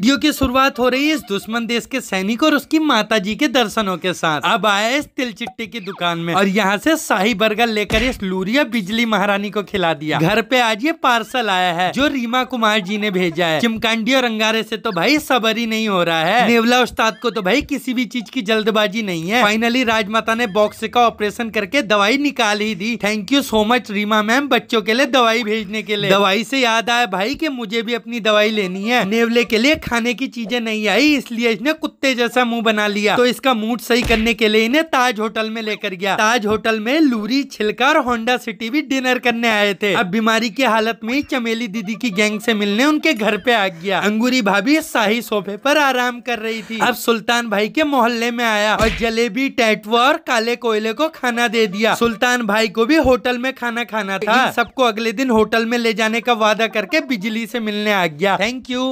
video की शुरुआत हो रही है इस दुश्मन देश के सैनिक और उसकी माता जी के दर्शनों के साथ अब आया इस तिल चिट्टी की दुकान में और यहाँ से शाही बर्गर लेकर इस लूरिया बिजली महारानी को खिला दिया घर पे आज ये पार्सल आया है जो रीमा कुमार जी ने भेजा है चिमकांडी और अंगारे से तो भाई सबर ही नहीं हो रहा है नेवला उस्ताद को तो भाई किसी भी चीज की जल्दबाजी नहीं है फाइनली राजमाता ने बॉक्स का ऑपरेशन करके दवाई निकाल ही दी thank you so much Reema ma'am बच्चों के लिए दवाई भेजने के लिए दवाई से याद आया भाई की मुझे भी अपनी दवाई लेनी है नेवले के लिए खाने की चीजें नहीं आई इसलिए इसने कुत्ते जैसा मुंह बना लिया तो इसका मूड सही करने के लिए इन्हें ताज होटल में लेकर गया ताज होटल में लूरी छिलका और होंडा सिटी भी डिनर करने आए थे अब बीमारी की हालत में ही चमेली दीदी की गैंग से मिलने उनके घर पे आ गया अंगूरी भाभी शाही सोफे पर आराम कर रही थी अब सुल्तान भाई के मोहल्ले में आया और जलेबी टैटवा और काले कोयले को खाना दे दिया सुल्तान भाई को भी होटल में खाना खाना था सबको अगले दिन होटल में ले जाने का वादा करके बिजली से मिलने आ गया थैंक यू